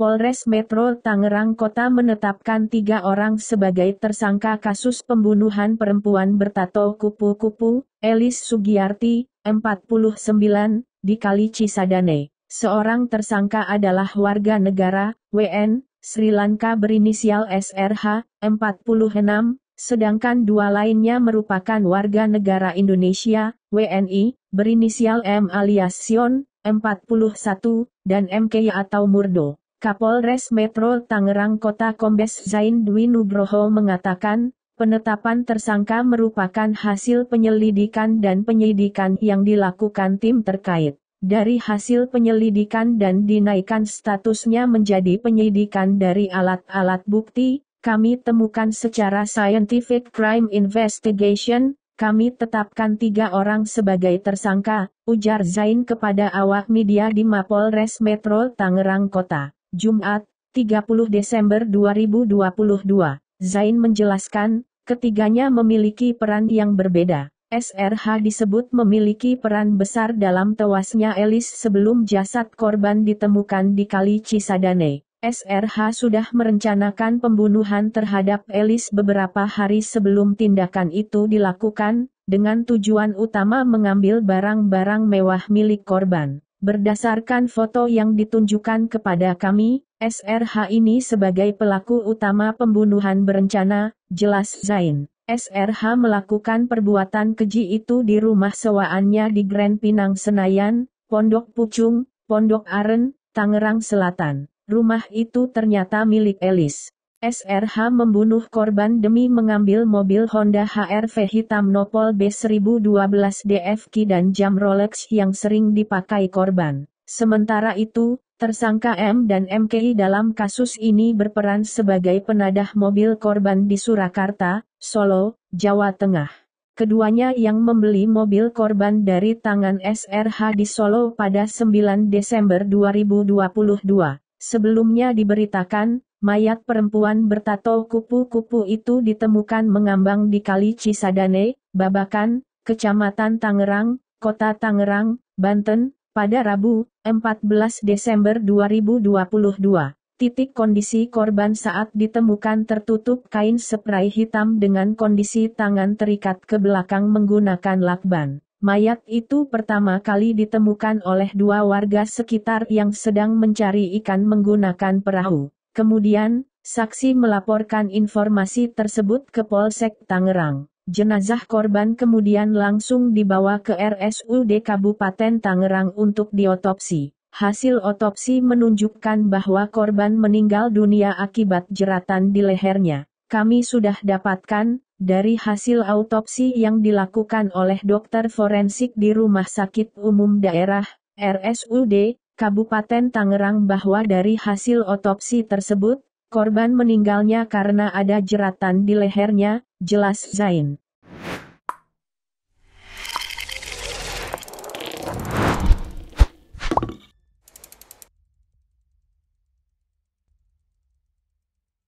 Polres Metro Tangerang Kota menetapkan tiga orang sebagai tersangka kasus pembunuhan perempuan bertato kupu-kupu, Elis Sugiyarti, 49, di Kali Cisadane. Seorang tersangka adalah warga negara, WN, Sri Lanka berinisial SRH, 46, sedangkan dua lainnya merupakan warga negara Indonesia, WNI, berinisial M alias Sion, 41, dan MKY atau Murdo. Kapolres Metro Tangerang Kota Kombes Zain Dwi Nugroho mengatakan, penetapan tersangka merupakan hasil penyelidikan dan penyidikan yang dilakukan tim terkait. Dari hasil penyelidikan dan dinaikkan statusnya menjadi penyidikan dari alat-alat bukti, kami temukan secara Scientific Crime Investigation, kami tetapkan tiga orang sebagai tersangka, ujar Zain kepada awak media di Mapolres Metro Tangerang Kota. Jumat, 30 Desember 2022, Zain menjelaskan, ketiganya memiliki peran yang berbeda. SRH disebut memiliki peran besar dalam tewasnya Elis sebelum jasad korban ditemukan di Kali Cisadane. SRH sudah merencanakan pembunuhan terhadap Elis beberapa hari sebelum tindakan itu dilakukan, dengan tujuan utama mengambil barang-barang mewah milik korban. Berdasarkan foto yang ditunjukkan kepada kami, SRH ini sebagai pelaku utama pembunuhan berencana, jelas Zain. SRH melakukan perbuatan keji itu di rumah sewaannya di Grand Pinang Senayan, Pondok Pucung, Pondok Aren, Tangerang Selatan. Rumah itu ternyata milik Elis. SRH membunuh korban demi mengambil mobil Honda HR-V hitam Nopol B1012 DFK dan jam Rolex yang sering dipakai korban. Sementara itu, tersangka M dan MKI dalam kasus ini berperan sebagai penadah mobil korban di Surakarta, Solo, Jawa Tengah. Keduanya yang membeli mobil korban dari tangan SRH di Solo pada 9 Desember 2022. Sebelumnya diberitakan, Mayat perempuan bertato kupu-kupu itu ditemukan mengambang di Kali Cisadane, Babakan, Kecamatan Tangerang, Kota Tangerang, Banten, pada Rabu, 14 Desember 2022. Titik kondisi korban saat ditemukan tertutup kain spray hitam dengan kondisi tangan terikat ke belakang menggunakan lakban. Mayat itu pertama kali ditemukan oleh dua warga sekitar yang sedang mencari ikan menggunakan perahu. Kemudian, saksi melaporkan informasi tersebut ke Polsek Tangerang. Jenazah korban kemudian langsung dibawa ke RSUD Kabupaten Tangerang untuk diotopsi. Hasil otopsi menunjukkan bahwa korban meninggal dunia akibat jeratan di lehernya. Kami sudah dapatkan dari hasil autopsi yang dilakukan oleh dokter forensik di Rumah Sakit Umum Daerah RSUD Kabupaten Tangerang bahwa dari hasil otopsi tersebut, korban meninggalnya karena ada jeratan di lehernya, jelas Zain.